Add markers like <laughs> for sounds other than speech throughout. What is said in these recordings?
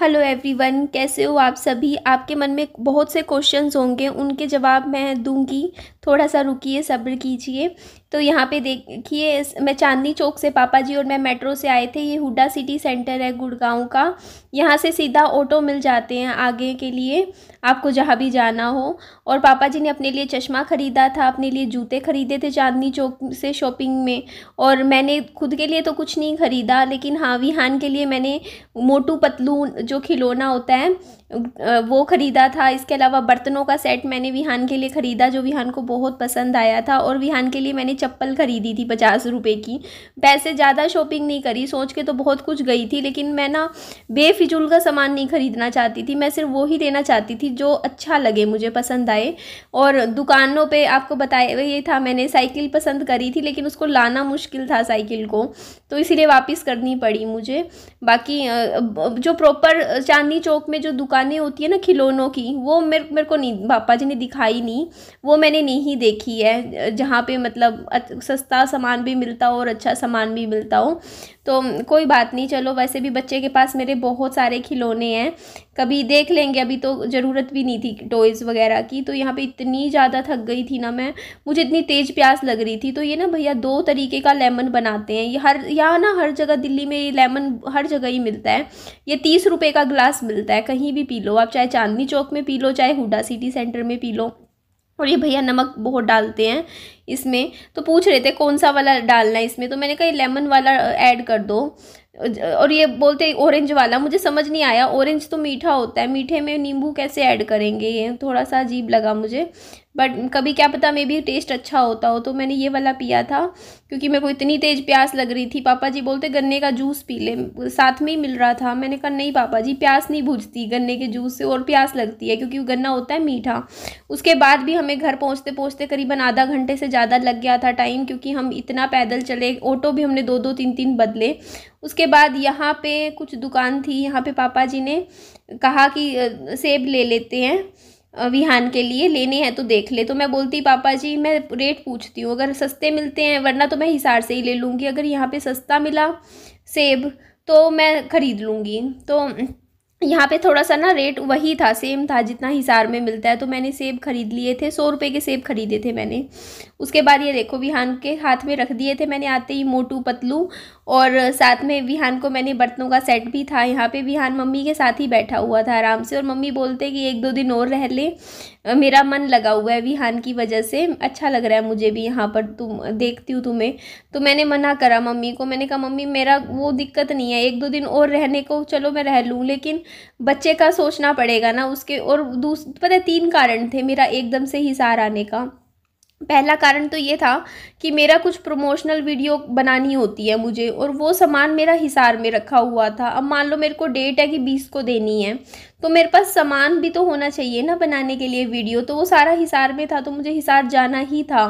Hello everyone कैसे हो आप सभी आपके मन में बहुत से क्वेश्चंस होंगे उनके जवाब मैं दूंगी थोड़ा सा रुकिए सब्र कीजिए तो यहाँ पे देखिए मैं चांदनी चौक से पापा जी और मैं मेट्रो से आए थे ये हुडा सिटी सेंटर है गुड़गांव का यहाँ से सीधा ऑटो मिल जाते हैं आगे के लिए आपको जहाँ भी जाना हो और पापा जी ने अपने लिए चश्मा ख़रीदा था अपने लिए जूते ख़रीदे थे चांदनी चौक से शॉपिंग में और मैंने खुद के लिए तो कुछ नहीं ख़रीदा लेकिन हाँ विहान के लिए मैंने मोटू पतलू जो खिलौना होता है वो ख़रीदा था इसके अलावा बर्तनों का सेट मैंने विहान के लिए ख़रीदा जो विहान को बहुत पसंद आया था और विहान के लिए मैंने चप्पल खरीदी थी पचास रुपये की पैसे ज़्यादा शॉपिंग नहीं करी सोच के तो बहुत कुछ गई थी लेकिन मैं ना बेफिजूल का सामान नहीं खरीदना चाहती थी मैं सिर्फ वो ही लेना चाहती थी जो अच्छा लगे मुझे पसंद आए और दुकानों पर आपको बताया ये था मैंने साइकिल पसंद करी थी लेकिन उसको लाना मुश्किल था साइकिल को तो इसीलिए वापस करनी पड़ी मुझे बाकी जो प्रॉपर चांदनी चौक में जो दुकानें होती है ना खिलौनों की वो मेरे मेरे को नहीं पापा जी ने दिखाई नहीं वो मैंने नहीं देखी है जहाँ पे मतलब सस्ता सामान भी मिलता हो और अच्छा सामान भी मिलता हो तो कोई बात नहीं चलो वैसे भी बच्चे के पास मेरे बहुत सारे खिलौने हैं कभी देख लेंगे अभी तो ज़रूरत भी नहीं थी टॉयज़ वगैरह की तो यहाँ पे इतनी ज़्यादा थक गई थी ना मैं मुझे इतनी तेज़ प्यास लग रही थी तो ये ना भैया दो तरीके का लेमन बनाते हैं ये हर यहाँ ना हर जगह दिल्ली में ये लेमन हर जगह ही मिलता है ये तीस रुपये का ग्लास मिलता है कहीं भी पी लो आप चाहे चांदनी चौक में पी लो चाहे हुडा सिटी सेंटर में पी लो और ये भैया नमक बहुत डालते हैं इसमें तो पूछ रहे थे कौन सा वाला डालना है इसमें तो मैंने कहा लेमन वाला ऐड कर दो और ये बोलते ऑरेंज वाला मुझे समझ नहीं आया ऑरेंज तो मीठा होता है मीठे में नींबू कैसे ऐड करेंगे ये थोड़ा सा अजीब लगा मुझे बट कभी क्या पता मे भी टेस्ट अच्छा होता हो तो मैंने ये वाला पिया था क्योंकि मेरे को इतनी तेज़ प्यास लग रही थी पापा जी बोलते गन्ने का जूस पी ले साथ में ही मिल रहा था मैंने कहा नहीं पापा जी प्यास नहीं बुझती गन्ने के जूस से और प्यास लगती है क्योंकि गन्ना होता है मीठा उसके बाद भी हमें घर पहुँचते पहुँचते करीबन आधा घंटे से ज़्यादा लग गया था टाइम क्योंकि हम इतना पैदल चले ऑटो भी हमने दो दो तीन तीन बदले उसके बाद यहाँ पे कुछ दुकान थी यहाँ पर पापा जी ने कहा कि सेब ले लेते हैं विहान के लिए लेने हैं तो देख ले तो मैं बोलती पापा जी मैं रेट पूछती हूँ अगर सस्ते मिलते हैं वरना तो मैं हिसार से ही ले लूँगी अगर यहाँ पे सस्ता मिला सेब तो मैं ख़रीद लूँगी तो यहाँ पे थोड़ा सा ना रेट वही था सेम था जितना हिसार में मिलता है तो मैंने सेब खरीद लिए थे सौ रुपये के सेब खरीदे थे मैंने उसके बाद ये देखो विहान के हाथ में रख दिए थे मैंने आते ही मोटू पतलू और साथ में विहान को मैंने बर्तनों का सेट भी था यहाँ पे विहान मम्मी के साथ ही बैठा हुआ था आराम से और मम्मी बोलते कि एक दो दिन और रह ले मेरा मन लगा हुआ है विहान की वजह से अच्छा लग रहा है मुझे भी यहाँ पर तुम देखती हूँ तुम्हें तो मैंने मना करा मम्मी को मैंने कहा मम्मी मेरा वो दिक्कत नहीं है एक दो दिन और रहने को चलो मैं रह लूँ लेकिन बच्चे का सोचना पड़ेगा ना उसके और दूस पता तीन कारण थे मेरा एकदम से हिसार आने का पहला कारण तो ये था कि मेरा कुछ प्रमोशनल वीडियो बनानी होती है मुझे और वो सामान मेरा हिसार में रखा हुआ था अब मान लो मेरे को डेट है कि बीस को देनी है तो मेरे पास सामान भी तो होना चाहिए ना बनाने के लिए वीडियो तो वो सारा हिसार में था तो मुझे हिसार जाना ही था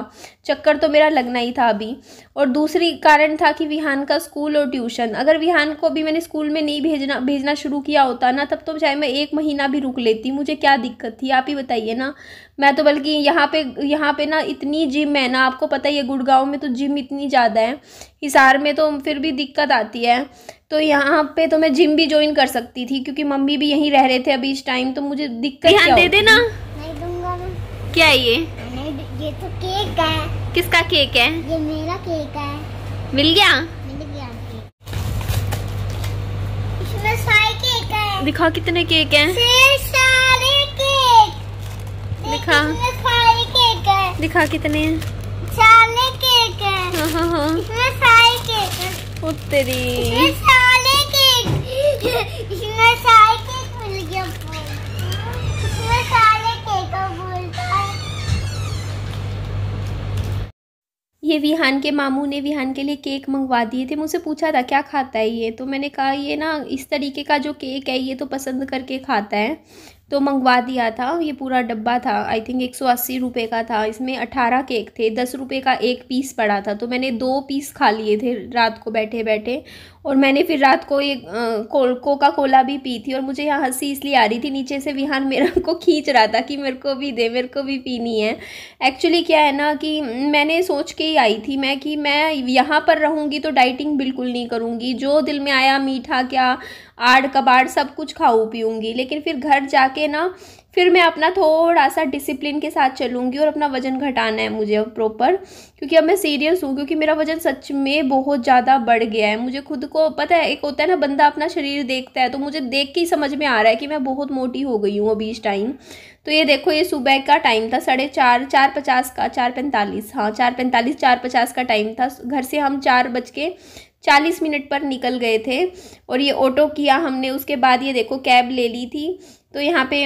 चक्कर तो मेरा लगना ही था अभी और दूसरी कारण था कि विहान का स्कूल और ट्यूशन अगर विहान को अभी मैंने स्कूल में नहीं भेजना भेजना शुरू किया होता ना तब तो चाहे मैं एक महीना भी रुक लेती मुझे क्या दिक्कत थी आप ही बताइए ना मैं तो बल्कि यहाँ पे यहाँ पे ना इतनी जिम है ना आपको पता ही है गुड़गांव में तो जिम इतनी ज़्यादा है हिसार में तो फिर भी दिक्कत आती है तो यहाँ पे तो मैं जिम भी ज्वाइन कर सकती थी क्योंकि मम्मी भी यहीं रह रहे थे अभी इस टाइम तो मुझे दिक्कत क्या दे देना नहीं दूंगा क्या ये ये तो केक है किसका केक है ये मेरा केक है मिल गया दिखा कितने केक हैं सारे केक दिखा सारे केक दिखा कितने हैं केक है इसमें सारे केक है उत्तरी इसमें सारे केक इसमें सारे केक मिल गए इसमें सारे केक बोलता ये विहान के मामू ने विहान के लिए केक मंगवा दिए थे मुझसे पूछा था क्या खाता है ये तो मैंने कहा ये ना इस तरीके का जो केक है ये तो पसंद करके खाता है तो मंगवा दिया था ये पूरा डब्बा था आई थिंक एक सौ अस्सी रुपये का था इसमें अठारह केक थे दस रुपये का एक पीस पड़ा था तो मैंने दो पीस खा लिए थे रात को बैठे बैठे और मैंने फिर रात को ये को, कोका कोला भी पी थी और मुझे यहाँ हंसी इसलिए आ रही थी नीचे से विहान मेरा <laughs> को खींच रहा था कि मेरे को भी दे मेरे को भी पीनी है एक्चुअली क्या है ना कि मैंने सोच के ही आई थी मैं कि मैं यहाँ पर रहूँगी तो डाइटिंग बिल्कुल नहीं करूँगी जो दिल में आया मीठा क्या आड़ कबाड़ सब कुछ खाऊँ पीऊँगी लेकिन फिर घर जाके ना फिर मैं अपना थोड़ा सा डिसिप्लिन के साथ चलूँगी और अपना वज़न घटाना है मुझे अब प्रॉपर क्योंकि अब मैं सीरियस हूँ क्योंकि मेरा वज़न सच में बहुत ज़्यादा बढ़ गया है मुझे खुद को पता है एक होता है ना बंदा अपना शरीर देखता है तो मुझे देख के ही समझ में आ रहा है कि मैं बहुत मोटी हो गई हूँ अभी इस टाइम तो ये देखो ये सुबह का टाइम था साढ़े चार चार पचास का चार पैंतालीस हाँ चार पैंतालीस चार पचास का टाइम था घर से हम चार बज के चालीस मिनट पर निकल गए थे और ये ऑटो किया हमने उसके बाद ये देखो कैब ले ली थी तो यहाँ पे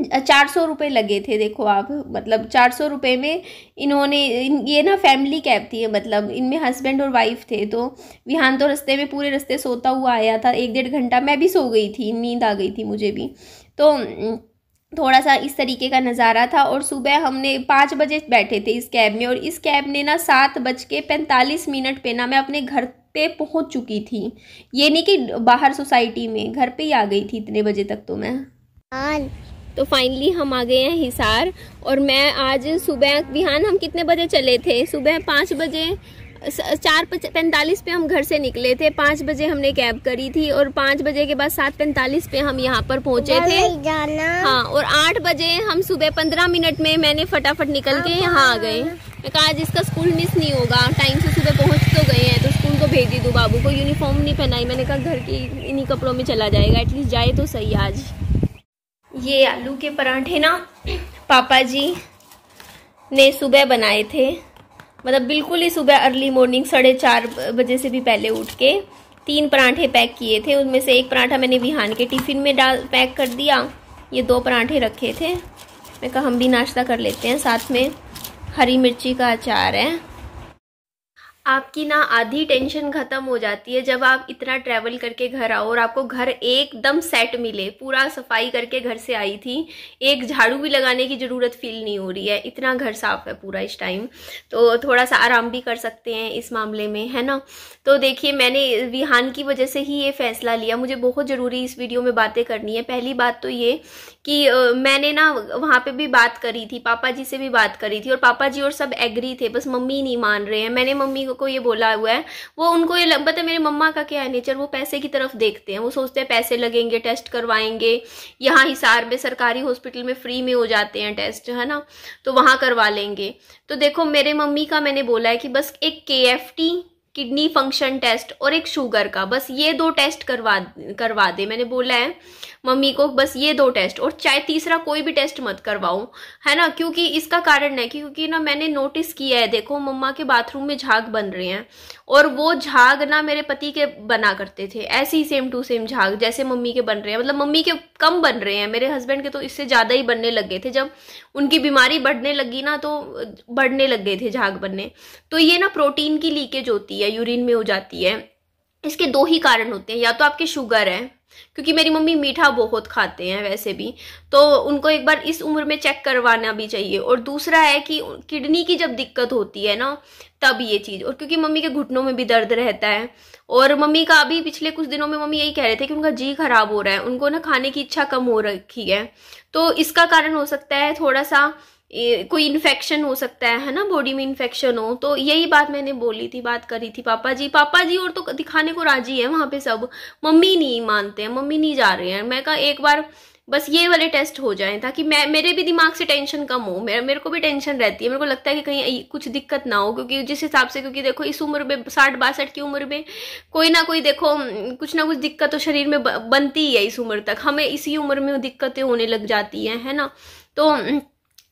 चार सौ रुपये लगे थे देखो आप मतलब चार सौ रुपये में इन्होंने ये ना फैमिली कैब थी मतलब इनमें हस्बैंड और वाइफ थे तो विहान तो रस्ते में पूरे रस्ते सोता हुआ आया था एक डेढ़ घंटा मैं भी सो गई थी नींद आ गई थी मुझे भी तो थोड़ा सा इस तरीके का नज़ारा था और सुबह हमने पाँच बजे बैठे थे इस कैब में और इस कैब ने ना सात बज के पैंतालीस मिनट पे ना मैं अपने घर पे पहुंच चुकी थी ये नहीं कि बाहर सोसाइटी में घर पे ही आ गई थी इतने बजे तक तो मैं हाँ। तो फाइनली हम आ गए हैं हिसार और मैं आज सुबह बिहान हम कितने बजे चले थे सुबह पाँच बजे चार पैंतालीस पे हम घर से निकले थे पाँच बजे हमने कैब करी थी और पाँच बजे के बाद सात पैंतालीस पे हम यहाँ पर पहुँचे थे हाँ और आठ बजे हम सुबह पंद्रह मिनट में मैंने फटाफट निकल के हाँ। यहाँ आ गए मैं कहा आज इसका स्कूल मिस नहीं होगा टाइम से सुबह पहुँच तो गए हैं तो स्कूल को भेज दी दूँ बाबू को यूनिफॉर्म नहीं पहनाई मैंने कहा घर की इन्हीं कपड़ों में चला जाएगा एटलीस्ट जाए तो सही आज ये आलू के पराठे ना पापा जी ने सुबह बनाए थे मतलब बिल्कुल ही सुबह अर्ली मॉर्निंग साढ़े चार बजे से भी पहले उठ के तीन पराठे पैक किए थे उनमें से एक पराठा मैंने विहान के टिफ़िन में डाल पैक कर दिया ये दो पराठे रखे थे मैं कहा हम भी नाश्ता कर लेते हैं साथ में हरी मिर्ची का अचार है आपकी ना आधी टेंशन ख़त्म हो जाती है जब आप इतना ट्रैवल करके घर आओ और आपको घर एकदम सेट मिले पूरा सफाई करके घर से आई थी एक झाड़ू भी लगाने की ज़रूरत फील नहीं हो रही है इतना घर साफ है पूरा इस टाइम तो थोड़ा सा आराम भी कर सकते हैं इस मामले में है ना तो देखिए मैंने विहान की वजह से ही ये फ़ैसला लिया मुझे बहुत ज़रूरी इस वीडियो में बातें करनी है पहली बात तो ये कि मैंने ना वहाँ पर भी बात करी थी पापा जी से भी बात करी थी और पापा जी और सब एग्री थे बस मम्मी नहीं मान रहे हैं मैंने मम्मी को ये बोला हुआ है वो उनको ये लग पता मेरे मम्मा का क्या है नेचर वो पैसे की तरफ देखते हैं वो सोचते हैं पैसे लगेंगे टेस्ट करवाएंगे यहाँ हिसार में सरकारी हॉस्पिटल में फ्री में हो जाते हैं टेस्ट है ना तो वहाँ करवा लेंगे तो देखो मेरे मम्मी का मैंने बोला है कि बस एक के किडनी फंक्शन टेस्ट और एक शुगर का बस ये दो टेस्ट करवा करवा दे मैंने बोला है मम्मी को बस ये दो टेस्ट और चाहे तीसरा कोई भी टेस्ट मत करवाओ है ना क्योंकि इसका कारण है क्योंकि ना मैंने नोटिस किया है देखो मम्मा के बाथरूम में झाग बन रहे हैं और वो झाग ना मेरे पति के बना करते थे ऐसे ही सेम टू सेम झाग जैसे मम्मी के बन रहे हैं मतलब मम्मी के कम बन रहे हैं मेरे हस्बैंड के तो इससे ज़्यादा ही बनने लग गए थे जब उनकी बीमारी बढ़ने लगी ना तो बढ़ने लग गए थे झाग बनने तो ये ना प्रोटीन की लीकेज होती है है यूरिन में हो जाती है इसके दो ही कारण होते हैं या तो आपके शुगर है क्योंकि मेरी मम्मी मीठा बहुत खाते हैं वैसे भी तो उनको एक बार इस उम्र में चेक करवाना भी चाहिए और दूसरा है कि किडनी की जब दिक्कत होती है ना तब ये चीज़ और क्योंकि मम्मी के घुटनों में भी दर्द रहता है और मम्मी का अभी पिछले कुछ दिनों में मम्मी यही कह रहे थे कि उनका जी खराब हो रहा है उनको ना खाने की इच्छा कम हो रखी है तो इसका कारण हो सकता है थोड़ा सा कोई इन्फेक्शन हो सकता है है ना बॉडी में इन्फेक्शन हो तो यही बात मैंने बोली थी बात करी थी पापा जी पापा जी और तो दिखाने को राजी है वहाँ पे सब मम्मी नहीं मानते हैं मम्मी नहीं जा रहे हैं मैं कहा एक बार बस ये वाले टेस्ट हो जाए ताकि मैं मेरे भी दिमाग से टेंशन कम हो मेरे मेरे को भी टेंशन रहती है मेरे को लगता है कि कहीं कुछ दिक्कत ना हो क्योंकि जिस हिसाब से क्योंकि देखो इस उम्र में साठ बासठ की उम्र में कोई ना कोई देखो कुछ ना कुछ दिक्कत तो शरीर में बनती ही है इस उम्र तक हमें इसी उम्र में दिक्कतें होने लग जाती हैं है ना तो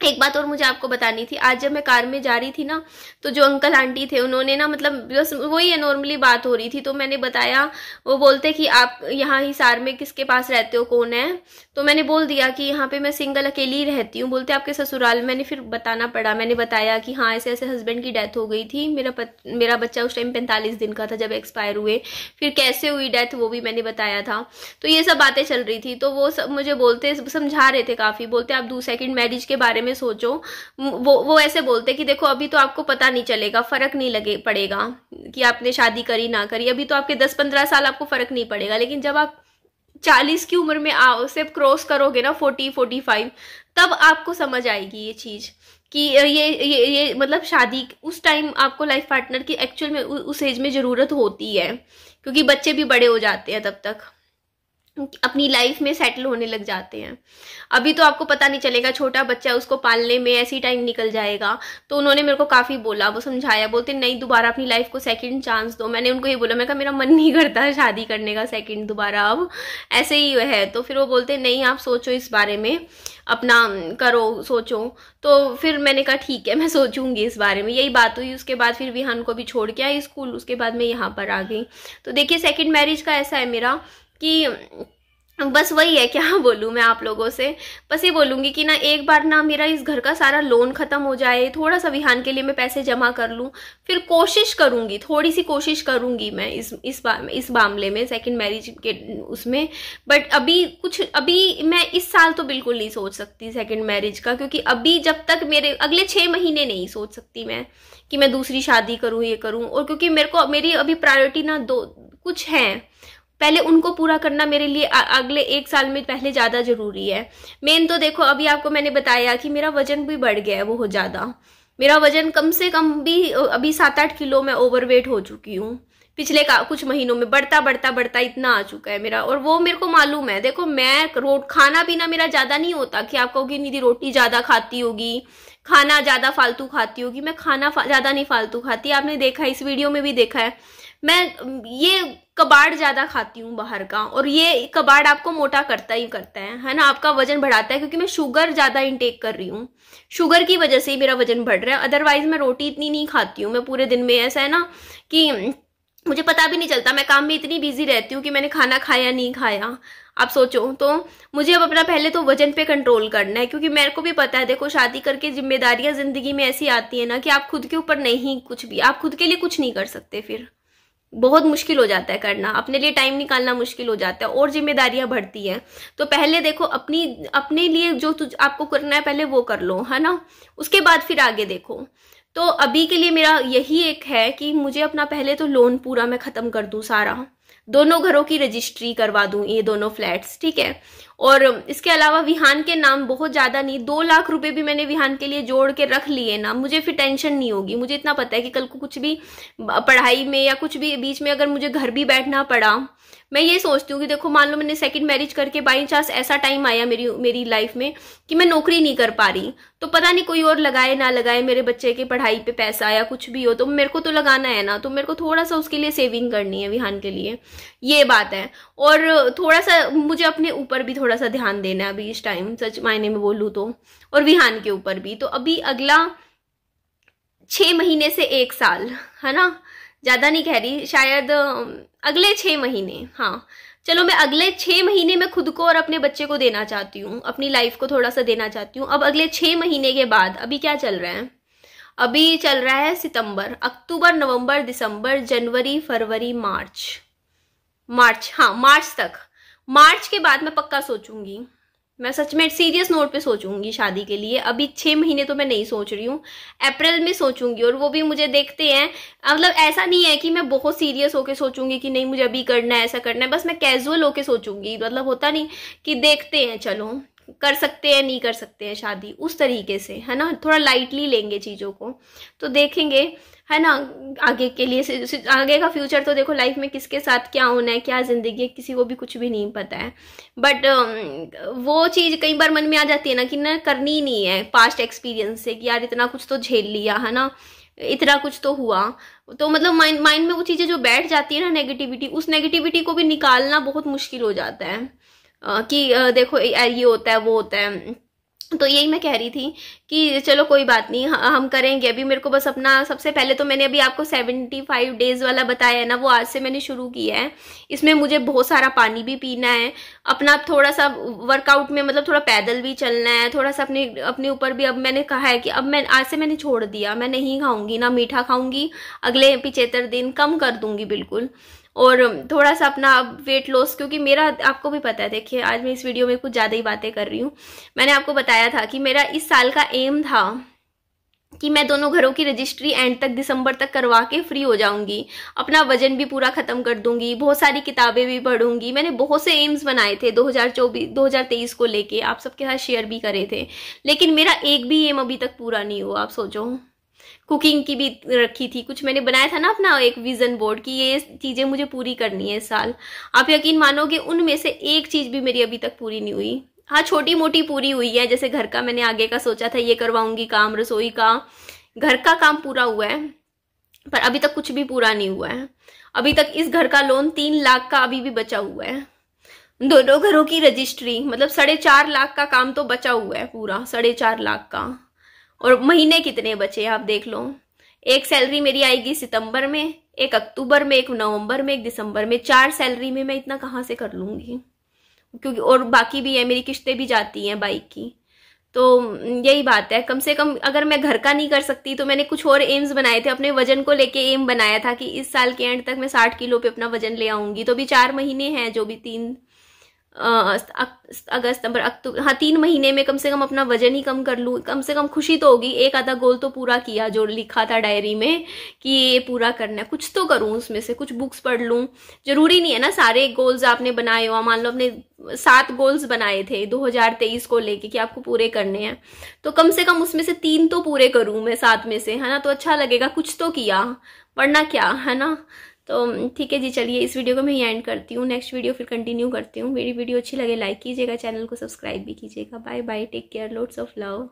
एक बात और मुझे आपको बतानी थी आज जब मैं कार में जा रही थी ना तो जो अंकल आंटी थे उन्होंने ना मतलब बस वही है नॉर्मली बात हो रही थी तो मैंने बताया वो बोलते कि आप यहाँ हिसार में किसके पास रहते हो कौन है तो मैंने बोल दिया कि यहाँ पे मैं सिंगल अकेली ही रहती हूँ बोलते आपके ससुराल मैंने फिर बताना पड़ा मैंने बताया कि हाँ ऐसे ऐसे हस्बैंड की डेथ हो गई थी मेरा पत, मेरा बच्चा उस टाइम पैंतालीस दिन का था जब एक्सपायर हुए फिर कैसे हुई डेथ वो भी मैंने बताया था तो ये सब बातें चल रही थी तो वो सब मुझे बोलते समझा रहे थे काफ़ी बोलते आप दो सेकेंड मैरिज के बारे में में सोचो वो वो ऐसे बोलते कि देखो अभी तो आपको पता नहीं चलेगा फ़र्क नहीं लगे पड़ेगा कि आपने शादी करी ना करी अभी तो आपके दस पंद्रह साल आपको फ़र्क नहीं पड़ेगा लेकिन जब आप चालीस की उम्र में आओ से क्रॉस करोगे ना फोर्टी फोर्टी फाइव तब आपको समझ आएगी ये चीज़ कि ये ये ये मतलब शादी उस टाइम आपको लाइफ पार्टनर की एक्चुअल में उस एज में ज़रूरत होती है क्योंकि बच्चे भी बड़े हो जाते हैं तब तक अपनी लाइफ में सेटल होने लग जाते हैं अभी तो आपको पता नहीं चलेगा छोटा बच्चा उसको पालने में ऐसी टाइम निकल जाएगा तो उन्होंने मेरे को काफ़ी बोला वो समझाया बोलते नहीं दोबारा अपनी लाइफ को सेकंड चांस दो मैंने उनको ये बोला मैं कहा मेरा मन नहीं करता शादी करने का सेकंड दोबारा अब ऐसे ही है तो फिर वो बोलते नहीं आप सोचो इस बारे में अपना करो सोचो तो फिर मैंने कहा ठीक है मैं सोचूंगी इस बारे में यही बात हुई उसके बाद फिर विहान को भी छोड़ के आई स्कूल उसके बाद मैं यहाँ पर आ गई तो देखिए सेकेंड मैरिज का ऐसा है मेरा कि बस वही है क्या हाँ, बोलूँ मैं आप लोगों से बस ये बोलूँगी कि ना एक बार ना मेरा इस घर का सारा लोन ख़त्म हो जाए थोड़ा सा विहान के लिए मैं पैसे जमा कर लूँ फिर कोशिश करूँगी थोड़ी सी कोशिश करूँगी मैं इस इस बा, इस मामले में सेकंड मैरिज के उसमें बट अभी कुछ अभी मैं इस साल तो बिल्कुल नहीं सोच सकती सेकेंड मैरिज का क्योंकि अभी जब तक मेरे अगले छः महीने नहीं सोच सकती मैं कि मैं दूसरी शादी करूँ ये करूँ और क्योंकि मेरे को मेरी अभी प्रायोरिटी ना दो कुछ हैं पहले उनको पूरा करना मेरे लिए अगले एक साल में पहले ज़्यादा ज़रूरी है मेन तो देखो अभी आपको मैंने बताया कि मेरा वजन भी बढ़ गया है बहुत ज़्यादा मेरा वजन कम से कम भी अभी सात आठ किलो मैं ओवरवेट हो चुकी हूँ पिछले का कुछ महीनों में बढ़ता बढ़ता बढ़ता इतना आ चुका है मेरा और वो मेरे को मालूम है देखो मैं रोट खाना पीना मेरा ज़्यादा नहीं होता कि आप कहोगे निधि रोटी ज़्यादा खाती होगी खाना ज़्यादा फालतू खाती होगी मैं खाना ज़्यादा नहीं फालतू खाती आपने देखा इस वीडियो में भी देखा है मैं ये कबाड़ ज़्यादा खाती हूँ बाहर का और ये कबाड़ आपको मोटा करता ही करता है है ना आपका वजन बढ़ाता है क्योंकि मैं शुगर ज़्यादा इनटेक कर रही हूँ शुगर की वजह से ही मेरा वजन बढ़ रहा है अदरवाइज मैं रोटी इतनी नहीं खाती हूँ मैं पूरे दिन में ऐसा है ना कि मुझे पता भी नहीं चलता मैं काम में इतनी बिजी रहती हूँ कि मैंने खाना खाया नहीं खाया आप सोचो तो मुझे अब अपना पहले तो वजन पे कंट्रोल करना है क्योंकि मेरे को भी पता है देखो शादी करके जिम्मेदारियां ज़िंदगी में ऐसी आती है ना कि आप खुद के ऊपर नहीं कुछ भी आप खुद के लिए कुछ नहीं कर सकते फिर बहुत मुश्किल हो जाता है करना अपने लिए टाइम निकालना मुश्किल हो जाता है और जिम्मेदारियां बढ़ती हैं तो पहले देखो अपनी अपने लिए जो तुझ आपको करना है पहले वो कर लो है ना उसके बाद फिर आगे देखो तो अभी के लिए मेरा यही एक है कि मुझे अपना पहले तो लोन पूरा मैं ख़त्म कर दूँ सारा दोनों घरों की रजिस्ट्री करवा दूं ये दोनों फ्लैट्स ठीक है और इसके अलावा विहान के नाम बहुत ज़्यादा नहीं दो लाख रुपए भी मैंने विहान के लिए जोड़ के रख लिए ना मुझे फिर टेंशन नहीं होगी मुझे इतना पता है कि कल को कुछ भी पढ़ाई में या कुछ भी बीच में अगर मुझे घर भी बैठना पड़ा मैं ये सोचती हूँ कि देखो मान लो मैंने सेकंड मैरिज करके बाई चांस ऐसा टाइम आया मेरी मेरी लाइफ में कि मैं नौकरी नहीं कर पा रही तो पता नहीं कोई और लगाए ना लगाए मेरे बच्चे के पढ़ाई पे पैसा या कुछ भी हो तो मेरे को तो लगाना है ना तो मेरे को थोड़ा सा उसके लिए सेविंग करनी है विहान के लिए ये बात है और थोड़ा सा मुझे अपने ऊपर भी थोड़ा सा ध्यान देना है अभी इस टाइम सच मायने में बोलूँ तो और विहान के ऊपर भी तो अभी अगला छः महीने से एक साल है ना ज़्यादा नहीं कह रही शायद अगले छः महीने हाँ चलो मैं अगले छः महीने में खुद को और अपने बच्चे को देना चाहती हूँ अपनी लाइफ को थोड़ा सा देना चाहती हूँ अब अगले छः महीने के बाद अभी क्या चल रहा है अभी चल रहा है सितंबर अक्टूबर नवंबर दिसंबर जनवरी फरवरी मार्च मार्च हाँ मार्च तक मार्च के बाद मैं पक्का सोचूंगी मैं सच में सीरियस नोट पे सोचूंगी शादी के लिए अभी छः महीने तो मैं नहीं सोच रही हूँ अप्रैल में सोचूंगी और वो भी मुझे देखते हैं मतलब ऐसा नहीं है कि मैं बहुत सीरियस होके सोचूंगी कि नहीं मुझे अभी करना है ऐसा करना है बस मैं कैजुअल होके सोचूंगी मतलब होता नहीं कि देखते हैं चलो कर सकते हैं नहीं कर सकते हैं शादी उस तरीके से है ना थोड़ा लाइटली लेंगे चीज़ों को तो देखेंगे है ना आगे के लिए आगे का फ्यूचर तो देखो लाइफ में किसके साथ क्या होना है क्या ज़िंदगी है किसी को भी कुछ भी नहीं पता है बट um, वो चीज़ कई बार मन में आ जाती है ना कि ना करनी ही नहीं है पास्ट एक्सपीरियंस से कि यार इतना कुछ तो झेल लिया है ना इतना कुछ तो हुआ तो मतलब माइंड माइंड में वो चीज़ें जो बैठ जाती है ना नेगेटिविटी उस नेगेटिविटी को भी निकालना बहुत मुश्किल हो जाता है कि देखो ये होता है वो होता है तो यही मैं कह रही थी कि चलो कोई बात नहीं हम करेंगे अभी मेरे को बस अपना सबसे पहले तो मैंने अभी आपको सेवेंटी फाइव डेज़ वाला बताया है ना वो आज से मैंने शुरू किया है इसमें मुझे बहुत सारा पानी भी पीना है अपना थोड़ा सा वर्कआउट में मतलब थोड़ा पैदल भी चलना है थोड़ा सा अपने अपने ऊपर भी अब मैंने कहा है कि अब मैं आज से मैंने छोड़ दिया मैं नहीं खाऊंगी ना मीठा खाऊंगी अगले पिचहत्तर दिन कम कर दूंगी बिल्कुल और थोड़ा सा अपना वेट लॉस क्योंकि मेरा आपको भी पता है देखिए आज मैं इस वीडियो में कुछ ज़्यादा ही बातें कर रही हूँ मैंने आपको बताया था कि मेरा इस साल का एम था कि मैं दोनों घरों की रजिस्ट्री एंड तक दिसंबर तक करवा के फ्री हो जाऊंगी अपना वजन भी पूरा खत्म कर दूंगी बहुत सारी किताबें भी पढ़ूंगी मैंने बहुत से एम्स बनाए थे 2024 2023 को लेके आप सबके साथ शेयर भी करे थे लेकिन मेरा एक भी एम अभी तक पूरा नहीं हुआ आप सोचो कुकिंग की भी रखी थी कुछ मैंने बनाया था ना अपना एक विजन बोर्ड कि ये चीज़ें मुझे पूरी करनी है इस साल आप यकीन मानोगे उनमें से एक चीज़ भी मेरी अभी तक पूरी नहीं हुई हाँ छोटी मोटी पूरी हुई है जैसे घर का मैंने आगे का सोचा था ये करवाऊंगी काम रसोई का घर का काम पूरा हुआ है पर अभी तक कुछ भी पूरा नहीं हुआ है अभी तक इस घर का लोन तीन लाख का अभी भी बचा हुआ है दोनों घरों की रजिस्ट्री मतलब साढ़े चार लाख का काम तो बचा हुआ है पूरा साढ़े चार लाख का और महीने कितने बचे आप देख लो एक सैलरी मेरी आएगी सितंबर में एक अक्टूबर में एक नवंबर में एक दिसंबर में चार सैलरी में मैं इतना कहाँ से कर लूंगी क्योंकि और बाकी भी है मेरी किश्तें भी जाती हैं बाइक की तो यही बात है कम से कम अगर मैं घर का नहीं कर सकती तो मैंने कुछ और एम्स बनाए थे अपने वजन को लेके एम बनाया था कि इस साल के एंड तक मैं साठ किलो पे अपना वजन ले आऊंगी तो भी चार महीने हैं जो भी तीन अगस्त सितंबर अक्टूबर हाँ तीन महीने में कम से कम अपना वजन ही कम कर लूँ कम से कम खुशी तो होगी एक आधा गोल तो पूरा किया जो लिखा था डायरी में कि ये पूरा करना है कुछ तो करूँ उसमें से कुछ बुक्स पढ़ लूँ जरूरी नहीं है ना सारे गोल्स आपने बनाए हो मान लो आपने सात गोल्स बनाए थे 2023 को लेके कि आपको पूरे करने हैं तो कम से कम उसमें से तीन तो पूरे करूँ मैं सात में से है ना तो अच्छा लगेगा कुछ तो किया पढ़ना क्या है ना तो ठीक है जी चलिए इस वीडियो को मैं यहाँ एंड करती हूँ नेक्स्ट वीडियो फिर कंटिन्यू करती हूँ मेरी वीडियो अच्छी लगे लाइक कीजिएगा चैनल को सब्सक्राइब भी कीजिएगा bye bye take care loads of love